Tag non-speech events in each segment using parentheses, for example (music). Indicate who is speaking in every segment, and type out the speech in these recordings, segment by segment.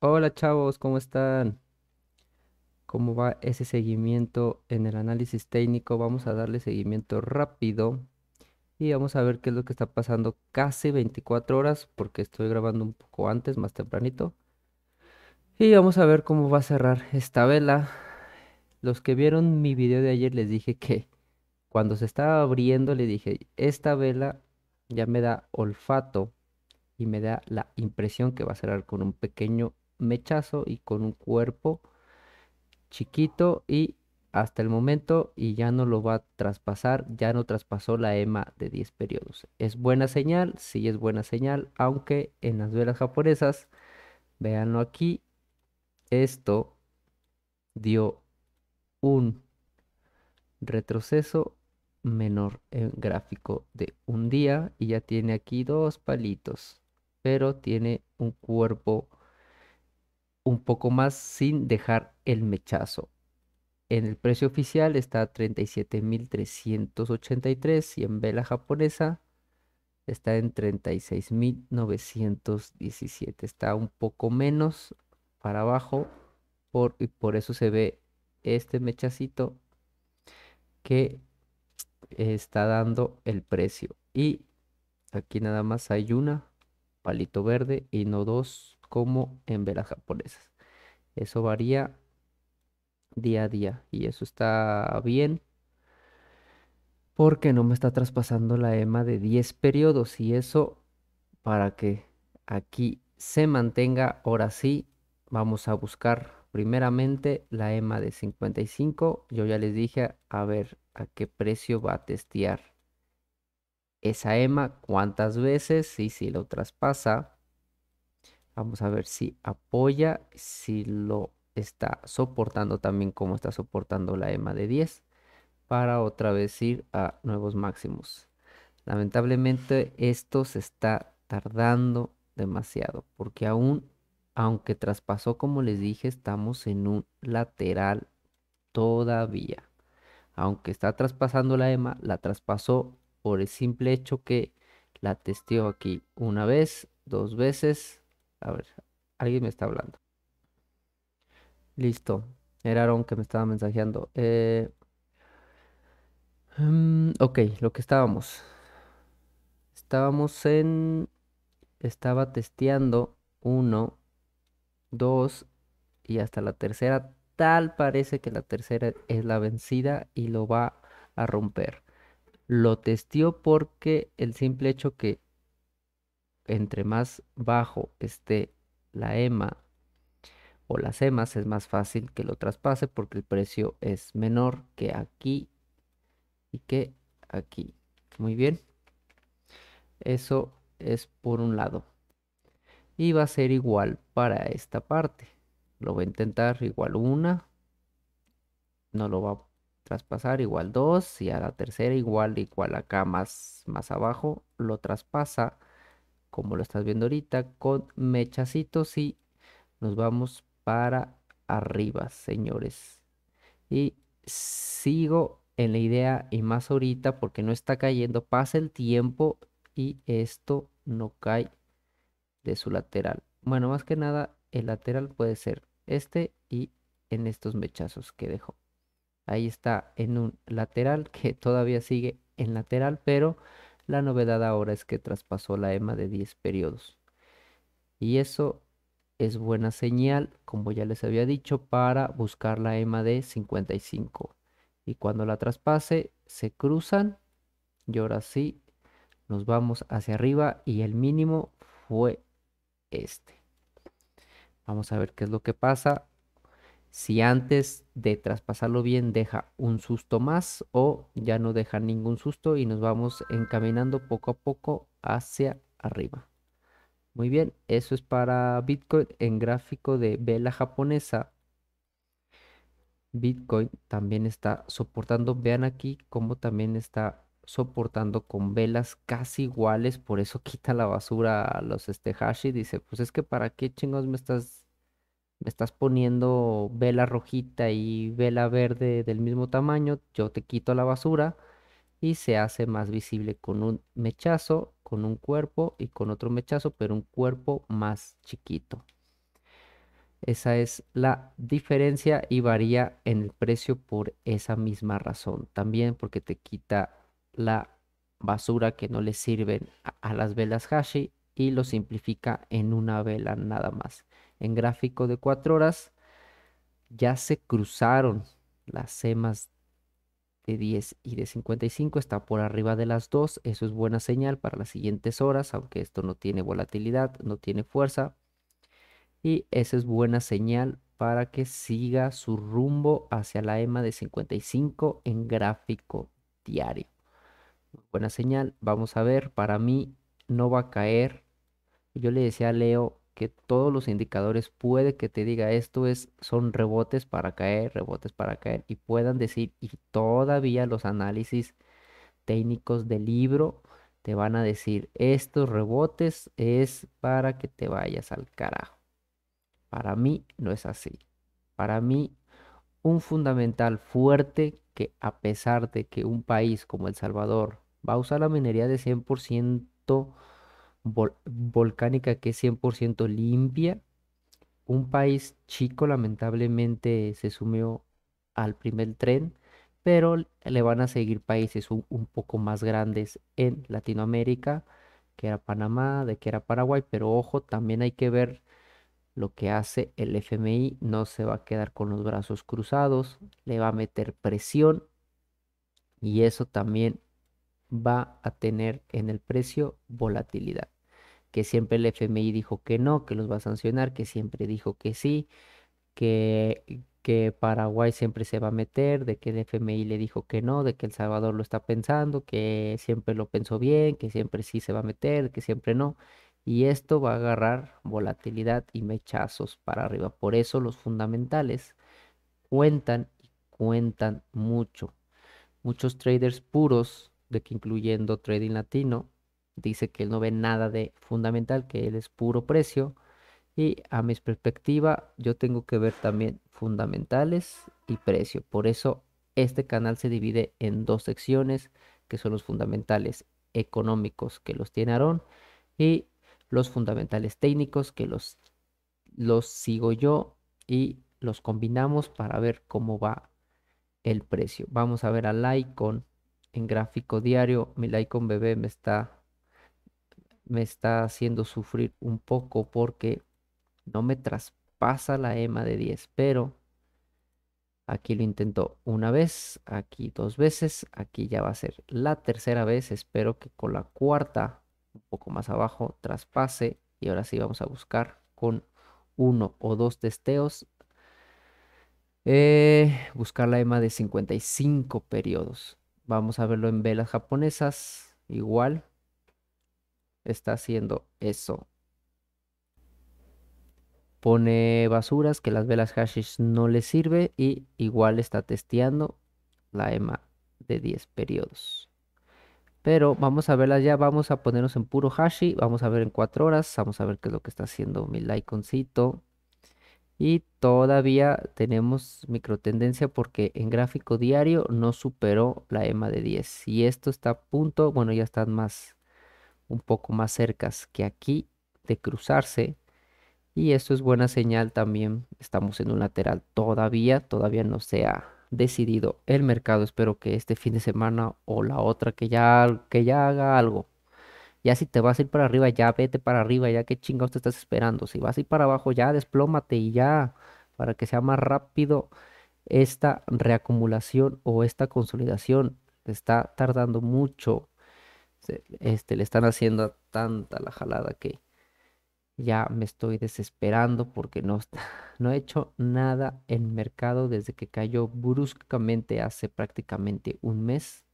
Speaker 1: Hola chavos, ¿cómo están? ¿Cómo va ese seguimiento en el análisis técnico? Vamos a darle seguimiento rápido y vamos a ver qué es lo que está pasando casi 24 horas porque estoy grabando un poco antes, más tempranito. Y vamos a ver cómo va a cerrar esta vela. Los que vieron mi video de ayer les dije que cuando se estaba abriendo le dije, esta vela ya me da olfato y me da la impresión que va a cerrar con un pequeño mechazo y con un cuerpo chiquito y hasta el momento y ya no lo va a traspasar, ya no traspasó la EMA de 10 periodos. Es buena señal, sí es buena señal, aunque en las velas japonesas, véanlo aquí, esto dio un retroceso menor en gráfico de un día y ya tiene aquí dos palitos, pero tiene un cuerpo un poco más sin dejar el mechazo. En el precio oficial está 37.383 y en vela japonesa está en 36.917. Está un poco menos para abajo por, y por eso se ve este mechacito que está dando el precio. Y aquí nada más hay una, palito verde y no dos, como en velas japonesas. Eso varía día a día y eso está bien porque no me está traspasando la EMA de 10 periodos y eso para que aquí se mantenga. Ahora sí, vamos a buscar primeramente la EMA de 55. Yo ya les dije a ver a qué precio va a testear esa EMA, cuántas veces y si lo traspasa Vamos a ver si apoya, si lo está soportando también como está soportando la EMA de 10 para otra vez ir a nuevos máximos. Lamentablemente esto se está tardando demasiado porque aún, aunque traspasó como les dije, estamos en un lateral todavía. Aunque está traspasando la EMA, la traspasó por el simple hecho que la testeó aquí una vez, dos veces, a ver, alguien me está hablando. Listo. Era Aaron que me estaba mensajeando. Eh, mm, ok, lo que estábamos. Estábamos en... Estaba testeando uno, dos y hasta la tercera. Tal parece que la tercera es la vencida y lo va a romper. Lo testió porque el simple hecho que entre más bajo esté la EMA o las EMAs, es más fácil que lo traspase porque el precio es menor que aquí y que aquí. Muy bien. Eso es por un lado. Y va a ser igual para esta parte. Lo voy a intentar igual una. No lo va a traspasar igual dos y a la tercera igual igual acá más más abajo lo traspasa como lo estás viendo ahorita, con mechacitos y nos vamos para arriba, señores. Y sigo en la idea y más ahorita porque no está cayendo, pasa el tiempo y esto no cae de su lateral. Bueno, más que nada el lateral puede ser este y en estos mechazos que dejo. Ahí está en un lateral que todavía sigue en lateral, pero la novedad ahora es que traspasó la EMA de 10 periodos. Y eso es buena señal, como ya les había dicho, para buscar la EMA de 55. Y cuando la traspase, se cruzan. Y ahora sí, nos vamos hacia arriba y el mínimo fue este. Vamos a ver qué es lo que pasa si antes de traspasarlo bien deja un susto más o ya no deja ningún susto y nos vamos encaminando poco a poco hacia arriba. Muy bien, eso es para Bitcoin en gráfico de vela japonesa. Bitcoin también está soportando, vean aquí cómo también está soportando con velas casi iguales, por eso quita la basura a los este hash y dice, pues es que para qué chingados me estás me estás poniendo vela rojita y vela verde del mismo tamaño, yo te quito la basura y se hace más visible con un mechazo, con un cuerpo y con otro mechazo, pero un cuerpo más chiquito. Esa es la diferencia y varía en el precio por esa misma razón. También porque te quita la basura que no le sirven a, a las velas hashi y lo simplifica en una vela nada más en gráfico de 4 horas, ya se cruzaron las emas de 10 y de 55, está por arriba de las 2, eso es buena señal para las siguientes horas, aunque esto no tiene volatilidad, no tiene fuerza, y esa es buena señal para que siga su rumbo hacia la EMA de 55 en gráfico diario. Buena señal, vamos a ver, para mí no va a caer. Yo le decía a Leo que todos los indicadores puede que te diga esto es, son rebotes para caer, rebotes para caer, y puedan decir, y todavía los análisis técnicos del libro te van a decir, estos rebotes es para que te vayas al carajo. Para mí no es así. Para mí, un fundamental fuerte que a pesar de que un país como El Salvador va a usar la minería de 100%, volcánica que es 100% limpia. Un país chico lamentablemente se sumió al primer tren, pero le van a seguir países un, un poco más grandes en Latinoamérica, que era Panamá, de que era Paraguay, pero ojo, también hay que ver lo que hace el FMI, no se va a quedar con los brazos cruzados, le va a meter presión y eso también va a tener en el precio volatilidad. Que siempre el FMI dijo que no, que los va a sancionar, que siempre dijo que sí, que, que Paraguay siempre se va a meter, de que el FMI le dijo que no, de que El Salvador lo está pensando, que siempre lo pensó bien, que siempre sí se va a meter, que siempre no. Y esto va a agarrar volatilidad y mechazos para arriba. Por eso los fundamentales cuentan y cuentan mucho. Muchos traders puros de que incluyendo trading latino, dice que él no ve nada de fundamental, que él es puro precio. Y a mi perspectiva, yo tengo que ver también fundamentales y precio. Por eso este canal se divide en dos secciones, que son los fundamentales económicos que los tiene Aarón y los fundamentales técnicos que los, los sigo yo y los combinamos para ver cómo va el precio. Vamos a ver al Icon en gráfico diario, mi like con bebé me está, me está haciendo sufrir un poco porque no me traspasa la EMA de 10, pero aquí lo intento una vez, aquí dos veces, aquí ya va a ser la tercera vez, espero que con la cuarta, un poco más abajo, traspase y ahora sí vamos a buscar con uno o dos testeos eh, buscar la EMA de 55 periodos. Vamos a verlo en velas japonesas. Igual está haciendo eso. Pone basuras que las velas hashish no le sirve y igual está testeando la EMA de 10 periodos. Pero vamos a verlas ya, vamos a ponernos en puro hashi, vamos a ver en 4 horas, vamos a ver qué es lo que está haciendo mi iconcito. Y todavía tenemos microtendencia porque en gráfico diario no superó la EMA de 10. Y esto está a punto, bueno, ya están más, un poco más cercas que aquí de cruzarse. Y esto es buena señal también. Estamos en un lateral todavía, todavía no se ha decidido el mercado. Espero que este fin de semana o la otra que ya, que ya haga algo. Ya si te vas a ir para arriba, ya vete para arriba, ya qué chingados te estás esperando. Si vas a ir para abajo, ya desplómate y ya, para que sea más rápido esta reacumulación o esta consolidación. Está tardando mucho. Este, le están haciendo tanta la jalada que ya me estoy desesperando porque no, (laughs) no he hecho nada en mercado desde que cayó bruscamente hace prácticamente un mes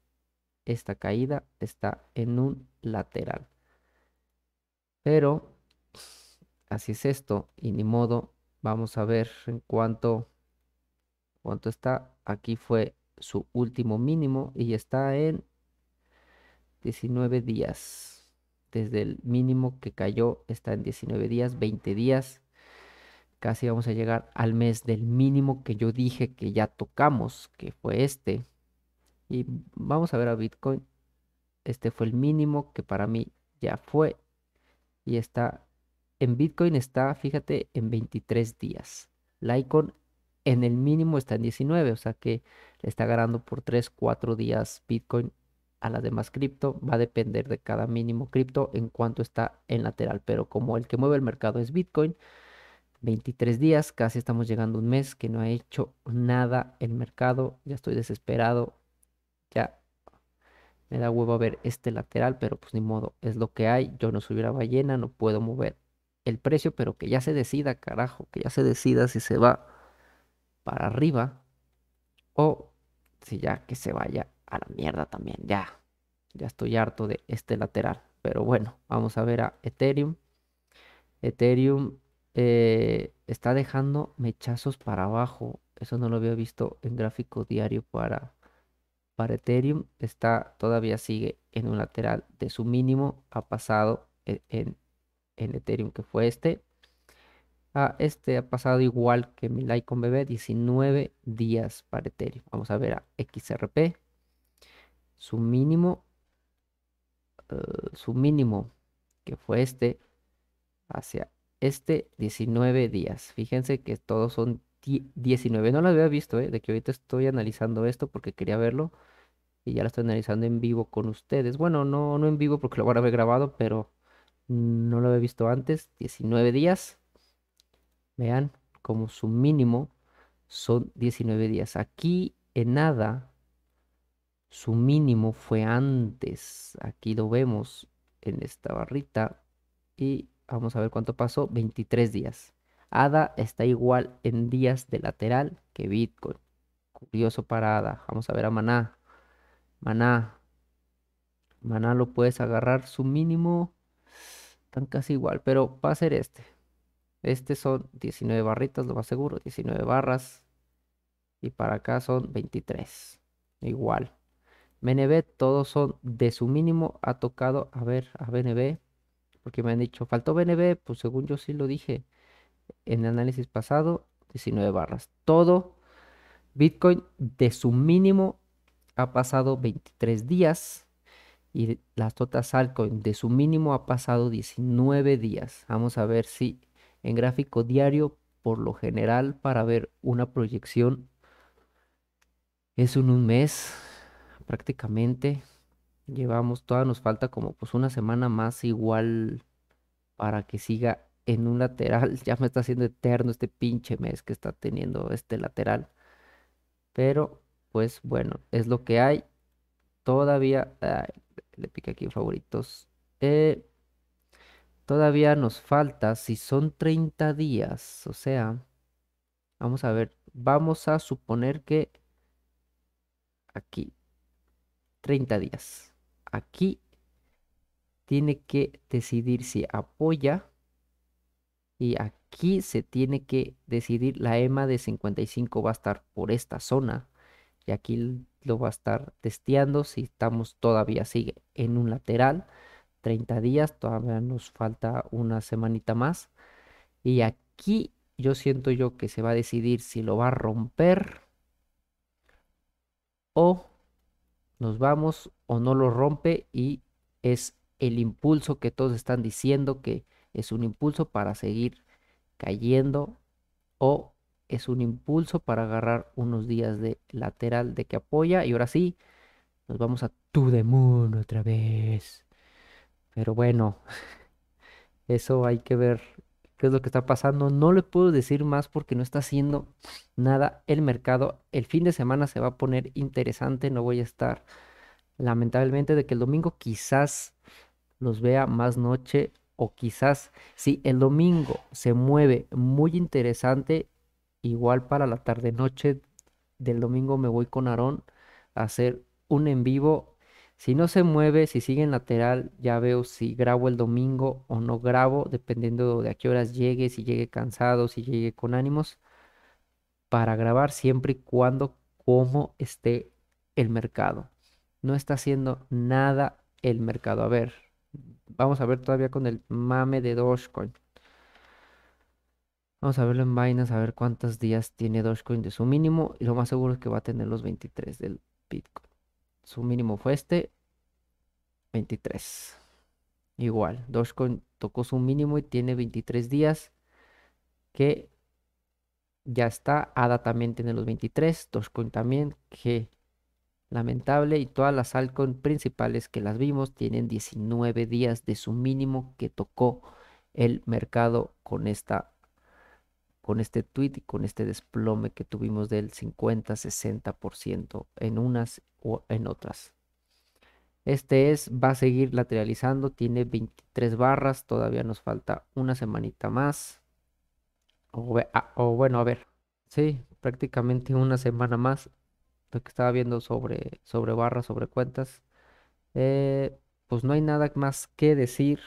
Speaker 1: esta caída está en un lateral. Pero así es esto y ni modo. Vamos a ver en cuánto, cuánto está. Aquí fue su último mínimo y está en 19 días. Desde el mínimo que cayó está en 19 días, 20 días. Casi vamos a llegar al mes del mínimo que yo dije que ya tocamos, que fue este. Y vamos a ver a Bitcoin. Este fue el mínimo que para mí ya fue. Y está en Bitcoin está, fíjate, en 23 días. La Icon en el mínimo está en 19, o sea que le está ganando por 3, 4 días Bitcoin a las demás cripto. Va a depender de cada mínimo cripto en cuanto está en lateral. Pero como el que mueve el mercado es Bitcoin, 23 días, casi estamos llegando a un mes que no ha hecho nada el mercado. Ya estoy desesperado ya me da huevo ver este lateral, pero pues ni modo, es lo que hay. Yo no soy a ballena, no puedo mover el precio, pero que ya se decida, carajo, que ya se decida si se va para arriba o si ya que se vaya a la mierda también, ya. Ya estoy harto de este lateral, pero bueno, vamos a ver a Ethereum. Ethereum eh, está dejando mechazos para abajo. Eso no lo había visto en gráfico diario para para Ethereum está, todavía sigue en un lateral de su mínimo, ha pasado e, en, en, Ethereum que fue este. a ah, este ha pasado igual que mi like con BB, 19 días para Ethereum. Vamos a ver a XRP. Su mínimo, eh, su mínimo que fue este, hacia este 19 días. Fíjense que todos son 19. No lo había visto, eh, de que ahorita estoy analizando esto porque quería verlo. Y ya lo estoy analizando en vivo con ustedes. Bueno, no, no en vivo porque lo van a haber grabado, pero no lo había visto antes. 19 días. Vean, como su mínimo son 19 días. Aquí en nada, su mínimo fue antes. Aquí lo vemos en esta barrita. Y vamos a ver cuánto pasó. 23 días. ADA está igual en días de lateral que Bitcoin. Curioso para ADA. Vamos a ver a Maná. Maná. Maná lo puedes agarrar su mínimo. Están casi igual, pero va a ser este. Este son 19 barritas, lo más seguro, 19 barras. Y para acá son 23. Igual. BNB, todos son de su mínimo. Ha tocado, a ver, a BNB. Porque me han dicho, faltó BNB. Pues según yo sí lo dije en análisis pasado, 19 barras. Todo Bitcoin de su mínimo ha pasado 23 días y las totas altcoin de su mínimo ha pasado 19 días. Vamos a ver si en gráfico diario, por lo general, para ver una proyección es en un mes prácticamente. Llevamos, toda nos falta como pues una semana más igual para que siga en un lateral. (laughs) Ya me está haciendo eterno este pinche mes que está teniendo este lateral. Pero, pues bueno, es lo que hay. Todavía, le pica aquí en favoritos. Eh, todavía nos falta, si son 30 días, o sea, vamos a ver, vamos a suponer que aquí, 30 días, aquí tiene que decidir si apoya y aquí se tiene que decidir, la EMA de 55 va a estar por esta zona y aquí lo va a estar testeando si estamos todavía sigue en un lateral 30 días todavía nos falta una semanita más y aquí yo siento yo que se va a decidir si lo va a romper o nos vamos o no lo rompe y es el impulso que todos están diciendo que es un impulso para seguir cayendo o es un impulso para agarrar unos días de lateral de que apoya. Y ahora sí, nos vamos a tu otra vez. Pero bueno, (laughs) eso hay que ver qué es lo que está pasando. No le puedo decir más porque no está haciendo nada el mercado. El fin de semana se va a poner interesante. No voy a estar lamentablemente de que el domingo quizás los vea más noche o quizás si el domingo se mueve muy interesante, igual para la tarde noche del domingo me voy con Aarón a hacer un en vivo. Si no se mueve, si sigue en lateral, ya veo si grabo el domingo o no grabo, dependiendo de a qué horas llegue, si llegue cansado, si llegue con ánimos, para grabar siempre y cuando como esté el mercado. No está haciendo nada el mercado. A ver, vamos a ver todavía con el mame de Dogecoin. Vamos a verlo en vainas, a ver cuántos días tiene Dogecoin de su mínimo. Y lo más seguro es que va a tener los 23 del Bitcoin. Su mínimo fue este, 23. Igual, Dogecoin tocó su mínimo y tiene 23 días que ya está. ADA también tiene los 23, Dogecoin también, que Lamentable y todas las altcoins principales que las vimos tienen 19 días de su mínimo que tocó el mercado con esta con este tweet y con este desplome que tuvimos del 50-60% en unas o en otras. Este es, va a seguir lateralizando, tiene 23 barras, todavía nos falta una semanita más. Ah, o bueno, a ver, sí, prácticamente una semana más que estaba viendo sobre, sobre barras, sobre cuentas, eh, pues no hay nada más que decir.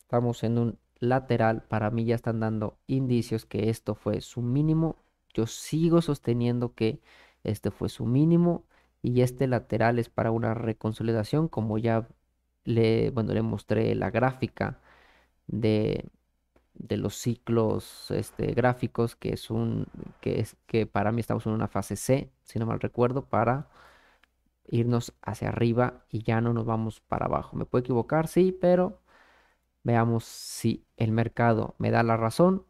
Speaker 1: Estamos en un lateral. Para mí ya están dando indicios que esto fue su mínimo. Yo sigo sosteniendo que este fue su mínimo y este lateral es para una reconsolidación, como ya le, bueno, le mostré la gráfica de, de los ciclos este, gráficos, que es un que es que para mí estamos en una fase C, si no mal recuerdo, para irnos hacia arriba y ya no nos vamos para abajo. Me puedo equivocar, sí, pero veamos si el mercado me da la razón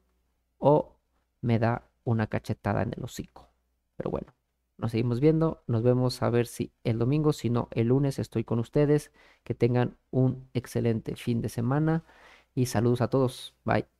Speaker 1: o me da una cachetada en el hocico. Pero bueno, nos seguimos viendo, nos vemos a ver si el domingo, si no el lunes estoy con ustedes. Que tengan un excelente fin de semana y saludos a todos. Bye.